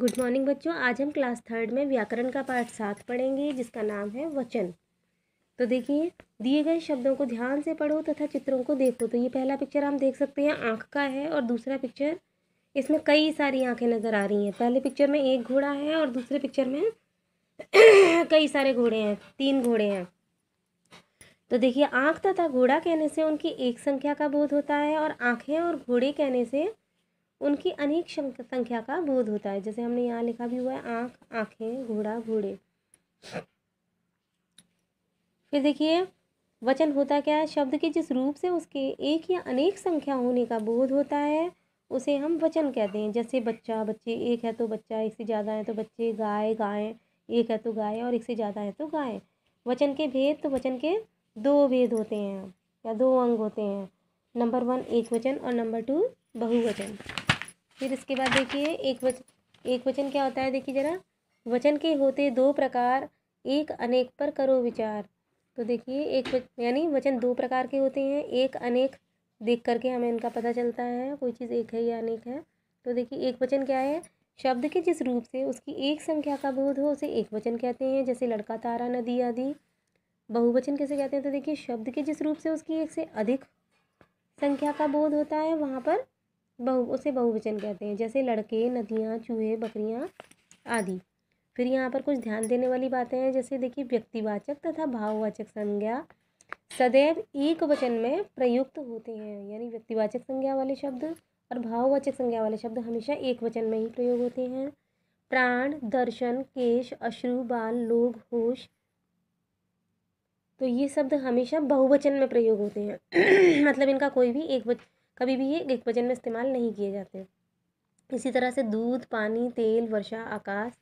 Good morning बच्चों आज हम क्लास थर्ड में व्याकरण का पाठ सात पढ़ेंगे जिसका नाम है वचन तो देखिए दिए गए शब्दों को ध्यान से पढ़ो तथा चित्रों को देखो तो ये पहला पिक्चर हम देख सकते हैं आँख का है और दूसरा पिक्चर इसमें कई सारी आँखें नज़र आ रही हैं पहले पिक्चर में एक घोड़ा है और दूसरे पिक्चर में कई सारे घोड़े हैं तीन घोड़े हैं तो देखिए आँख तथा घोड़ा कहने से उनकी एक संख्या का बोध होता है और आँखें और घोड़े कहने से उनकी अनेक संख्या का बोध होता है जैसे हमने यहाँ लिखा भी हुआ है आँख आँखें घोड़ा घोड़े फिर देखिए वचन होता क्या है शब्द के जिस रूप से उसके एक या अनेक संख्या होने का बोध होता है उसे हम वचन कहते हैं जैसे बच्चा बच्चे एक है तो बच्चा एक से ज़्यादा है तो बच्चे गाय गाय एक है तो गाय और एक से ज़्यादा है तो गाय वचन के भेद तो वचन के दो भेद होते हैं या दो अंग होते हैं नंबर वन एक वचन और नंबर टू बहुवचन फिर इसके बाद देखिए एक वचन एक वचन क्या होता है देखिए ज़रा वचन के होते दो प्रकार एक अनेक पर करो विचार तो देखिए एक यानी वचन दो प्रकार के होते हैं एक अनेक देख करके हमें इनका पता चलता है कोई चीज़ एक है या अनेक है तो देखिए एक वचन क्या है शब्द के जिस रूप से उसकी एक संख्या का बोध हो उसे एक वचन कहते हैं जैसे लड़का तारा नदी आदि बहुवचन कैसे कहते हैं तो देखिए शब्द के जिस रूप से उसकी एक से अधिक संख्या का बोध होता है वहाँ पर बहु उसे बहुवचन कहते हैं जैसे लड़के नदियाँ चूहे बकरियाँ आदि फिर यहाँ पर कुछ ध्यान देने वाली बातें हैं जैसे देखिए व्यक्तिवाचक तथा भाववाचक संज्ञा सदैव एक वचन में प्रयुक्त होते हैं यानी व्यक्तिवाचक संज्ञा वाले शब्द और भाववाचक संज्ञा वाले शब्द हमेशा एक वचन में ही प्रयोग होते हैं प्राण दर्शन केश अश्रु बाल लोग होश तो ये शब्द हमेशा बहुवचन में प्रयोग होते हैं मतलब इनका कोई भी एक वचन कभी भी ये एक वजन में इस्तेमाल नहीं किए जाते इसी तरह से दूध पानी तेल वर्षा आकाश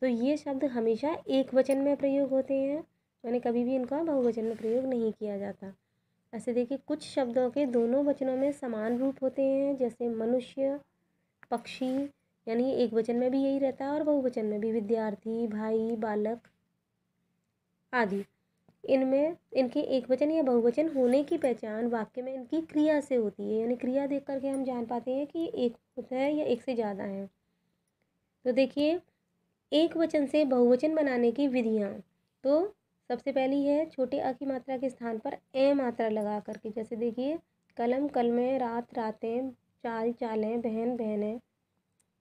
तो ये शब्द हमेशा एक वचन में प्रयोग होते हैं मैंने कभी भी इनका बहुवचन में प्रयोग नहीं किया जाता ऐसे देखिए कुछ शब्दों के दोनों वचनों में समान रूप होते हैं जैसे मनुष्य पक्षी यानी एक वचन में भी यही रहता है और बहुवचन में भी विद्यार्थी भाई बालक आदि इनमें इनके एक वचन या बहुवचन होने की पहचान वाक्य में इनकी क्रिया से होती है यानी क्रिया देख करके हम जान पाते हैं कि एक है या एक से ज़्यादा है तो देखिए एक वचन से बहुवचन बनाने की विधियाँ तो सबसे पहली है छोटे अ की मात्रा के स्थान पर ए मात्रा लगा करके जैसे देखिए कलम कलमें रात रातें चाल चालें बहन बहनें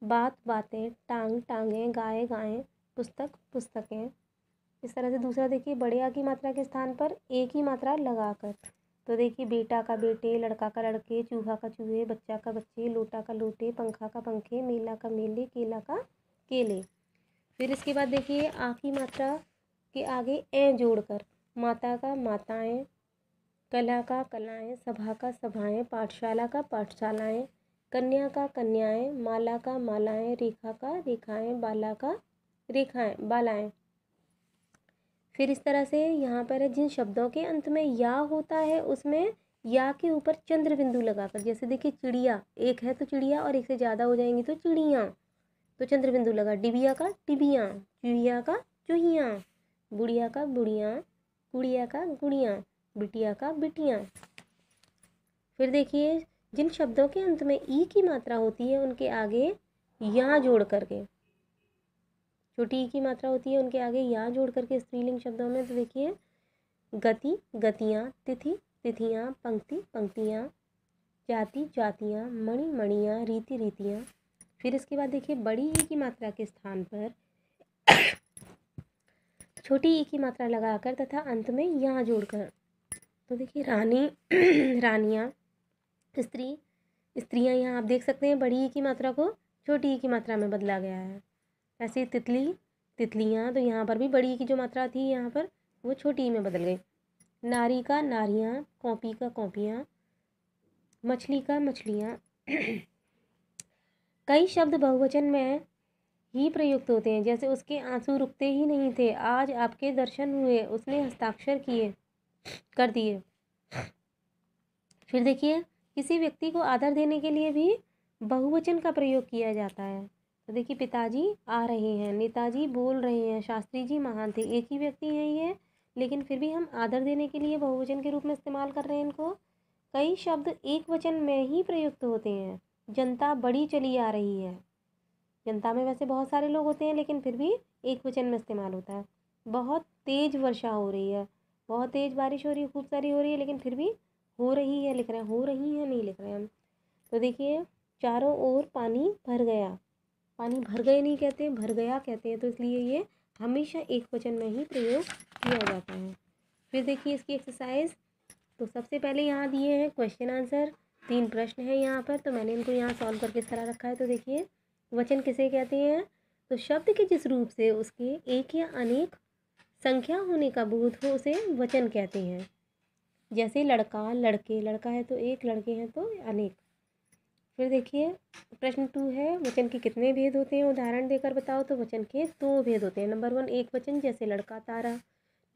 बात बातें टांग टांगें गाय गायें पुस्तक पुस्तकें इस तरह से दूसरा देखिए बड़े आ की मात्रा के स्थान पर एक ही मात्रा लगाकर तो देखिए बेटा का बेटे लड़का का लड़के चूहा का चूहे बच्चा का बच्चे लोटा का लोटे पंखा का पंखे मेला का मेले केला का केले फिर इसके बाद देखिए आ की मात्रा के आगे ए जोड़कर माता का माताएं कला का कलाएं सभा का सभाएं पाठशाला का पाठशालाएं कन्या का कन्याएं माला का मालाएं रेखा का रेखाएं बाला का रेखाएं बालाएं फिर इस तरह से यहाँ पर है जिन शब्दों के अंत में या होता है उसमें या के ऊपर चंद्र बिंदु लगाकर जैसे देखिए चिड़िया एक है तो चिड़िया और एक से ज़्यादा हो जाएंगी तो चिड़िया तो चंद्र बिंदु लगा डिबिया का टिबिया चूहिया का चूहिया बुढ़िया का बुढ़िया गुड़िया का गुड़िया बिटिया का बिटिया फिर देखिए जिन शब्दों के अंत में ई की मात्रा होती है उनके आगे या जोड़ करके जो टी की मात्रा होती है उनके आगे यहाँ जोड़ करके स्त्रीलिंग शब्दों में तो देखिए गति गतियाँ तिथि तिथियाँ पंक्ति पंक्तियाँ जाति जातियाँ मणि मणियाँ रीति रीतियाँ फिर इसके बाद देखिए बड़ी ई की मात्रा के स्थान पर छोटी ई की मात्रा लगाकर तथा अंत में यहाँ जोड़कर तो देखिए रानी रानियाँ स्त्री स्त्रियाँ यहाँ आप देख सकते हैं बड़ी ई की मात्रा को छोटी ई की मात्रा में बदला गया है ऐसे तितली तितलियाँ तो यहाँ पर भी बड़ी की जो मात्रा थी यहाँ पर वो छोटी में बदल गई नारी का नारियाँ कॉपी का कॉपियाँ मछली का मछलियाँ कई शब्द बहुवचन में ही प्रयुक्त होते हैं जैसे उसके आंसू रुकते ही नहीं थे आज आपके दर्शन हुए उसने हस्ताक्षर किए कर दिए फिर देखिए किसी व्यक्ति को आदर देने के लिए भी बहुवचन का प्रयोग किया जाता है तो देखिए पिताजी आ रहे हैं नेताजी बोल रहे हैं शास्त्री जी महान थे एक ही व्यक्ति हैं ये लेकिन फिर भी हम आदर देने के लिए बहुवचन के रूप में इस्तेमाल कर रहे हैं इनको कई शब्द एक वचन में ही प्रयुक्त होते हैं जनता बड़ी चली आ रही है जनता में वैसे बहुत सारे लोग होते हैं लेकिन फिर भी एक वचन में इस्तेमाल होता है बहुत तेज़ वर्षा हो रही है बहुत तेज़ बारिश हो रही है खूब सारी हो रही है लेकिन फिर भी हो रही है लिख रहे हैं हो रही है नहीं लिख रहे हम तो देखिए चारों ओर पानी भर गया पानी भर गए नहीं कहते भर गया कहते हैं तो इसलिए ये हमेशा एक वचन में ही प्रयोग किया जाता है फिर देखिए इसकी एक्सरसाइज तो सबसे पहले यहाँ दिए हैं क्वेश्चन आंसर तीन प्रश्न हैं यहाँ पर तो मैंने इनको यहाँ सॉल्व करके इस तरह रखा है तो देखिए वचन किसे कहते हैं तो शब्द के जिस रूप से उसके एक या अनेक संख्या होने का बोध हो उसे वचन कहते हैं जैसे लड़का लड़के लड़का है तो एक लड़के हैं तो अनेक फिर देखिए प्रश्न टू है वचन के कितने भेद होते हैं उदाहरण देकर बताओ तो वचन के दो तो भेद होते हैं नंबर वन एक वचन जैसे लड़का तारा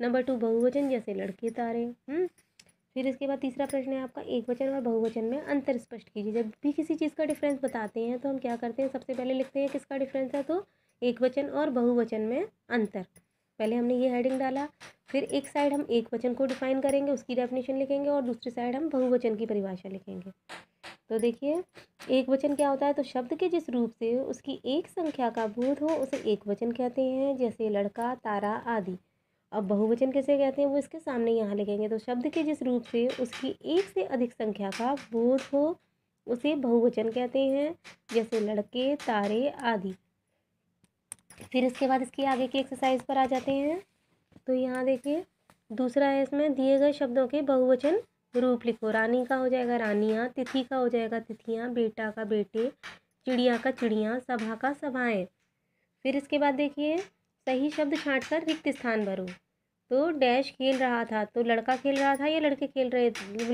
नंबर टू बहुवचन जैसे लड़के तारे हुँ? हम्म? फिर इसके बाद तीसरा प्रश्न है आपका एक वचन और बहुवचन में अंतर स्पष्ट कीजिए जब भी किसी चीज़ का डिफरेंस बताते हैं तो हम क्या करते हैं सबसे पहले लिखते हैं किसका डिफरेंस है तो एक वचन और बहुवचन में अंतर पहले हमने ये हेडिंग डाला फिर एक साइड हम एक वचन को डिफाइन करेंगे उसकी डेफिनेशन लिखेंगे और दूसरी साइड हम बहुवचन की परिभाषा लिखेंगे तो देखिए एक वचन क्या होता है तो शब्द के जिस रूप से उसकी एक संख्या का बोध हो उसे एक वचन कहते हैं जैसे लड़का तारा आदि अब बहुवचन कैसे कहते हैं वो इसके सामने यहाँ लिखेंगे तो शब्द के जिस रूप से उसकी एक से अधिक संख्या का बोध हो उसे बहुवचन कहते हैं जैसे लड़के तारे आदि फिर इसके बाद इसकी आगे की एक्सरसाइज पर आ जाते हैं तो यहाँ देखिए दूसरा है इसमें दिए गए शब्दों के बहुवचन रूप लिखो रानी का हो जाएगा रानियाँ तिथि का हो जाएगा तिथियाँ बेटा का बेटे चिड़िया का चिड़िया सभा का सभाएँ फिर इसके बाद देखिए सही शब्द छाँट कर रिक्त स्थान भरो तो डैश खेल रहा था तो लड़का खेल रहा था या लड़के खेल रहे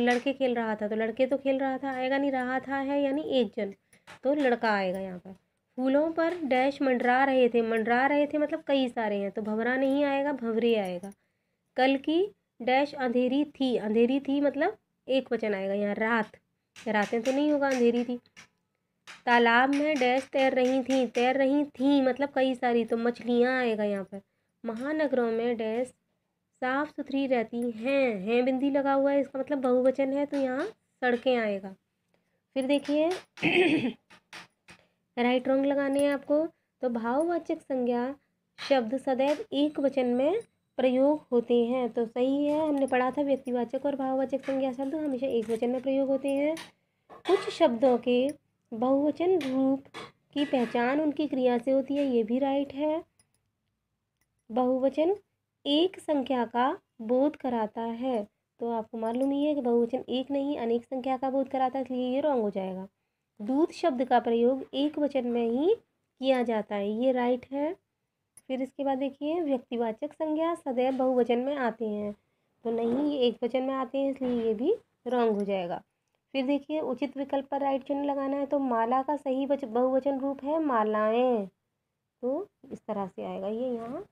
लड़के खेल रहा था तो लड़के तो खेल रहा था आएगा नहीं रहा था है यानी एक जन तो लड़का आएगा यहाँ पर फूलों पर डैश मंडरा रहे थे मंडरा रहे थे मतलब कई सारे हैं तो भंवरा नहीं आएगा भंवरे आएगा कल की डैश अंधेरी थी अंधेरी थी मतलब एक वचन आएगा यहाँ रात रातें तो नहीं होगा अंधेरी थी तालाब में डैश तैर रही थी तैर रही थी मतलब कई सारी तो मछलियाँ आएगा यहाँ पर महानगरों में डैश साफ़ सुथरी रहती हैं हैं बिंदी लगा हुआ है इसका मतलब बहुवचन है तो यहाँ सड़कें आएगा फिर देखिए राइट रॉन्ग लगाने हैं आपको तो भाववाचक संज्ञा शब्द सदैव एक वचन में प्रयोग होते हैं तो सही है हमने पढ़ा था व्यक्तिवाचक और भाववाचक संज्ञा शब्द हमेशा एक वचन में प्रयोग होते हैं कुछ शब्दों के बहुवचन रूप की पहचान उनकी क्रिया से होती है ये भी राइट है बहुवचन एक संख्या का बोध कराता है तो आपको मालूम ही है कि बहुवचन एक नहीं अनेक संख्या का बोध कराता है इसलिए ये रॉन्ग हो जाएगा दूध शब्द का प्रयोग एक वचन में ही किया जाता है ये राइट है फिर इसके बाद देखिए व्यक्तिवाचक संज्ञा सदैव बहुवचन में आते हैं तो नहीं ये एक वचन में आते हैं इसलिए ये भी रॉन्ग हो जाएगा फिर देखिए उचित विकल्प पर राइट चिन्ह लगाना है तो माला का सही वच बहुवचन रूप है मालाएं तो इस तरह से आएगा ये यहाँ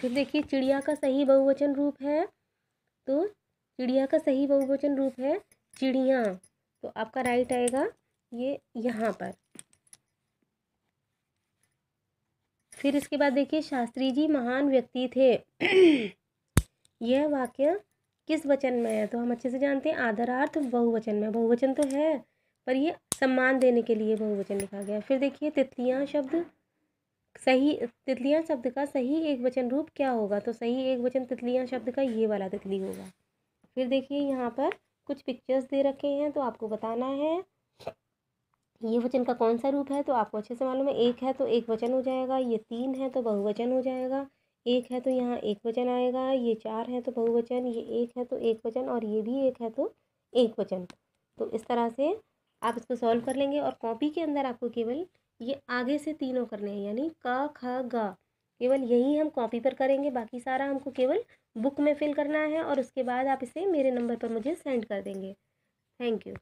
फिर देखिए चिड़िया का सही बहुवचन रूप है तो चिड़िया का सही बहुवचन रूप है चिड़िया तो आपका राइट आएगा ये यहाँ पर फिर इसके बाद देखिए शास्त्री जी महान व्यक्ति थे यह वाक्य किस वचन में है तो हम अच्छे से जानते हैं आदरार्थ बहुवचन में बहुवचन तो है पर ये सम्मान देने के लिए बहुवचन लिखा गया फिर देखिए तितलियाँ शब्द सही तितलियाँ शब्द का सही एक वचन रूप क्या होगा तो सही एक वचन तितलियाँ शब्द का ये वाला तितली होगा फिर देखिए यहाँ पर कुछ पिक्चर्स दे रखे हैं तो आपको बताना है ये वचन का कौन सा रूप है तो आपको अच्छे से मालूम है एक है तो एक वचन हो जाएगा ये तीन है तो बहुवचन हो जाएगा एक है तो यहाँ एक वचन आएगा ये चार है तो बहुवचन ये एक है तो एक वचन और ये भी एक है तो एक वचन तो इस तरह से आप इसको सॉल्व कर लेंगे और कॉपी के अंदर आपको केवल ये आगे से तीनों करने हैं यानी क ख ग केवल यही हम कॉपी पर करेंगे बाकी सारा हमको केवल बुक में फिल करना है और उसके बाद आप इसे मेरे नंबर पर मुझे सेंड कर देंगे थैंक यू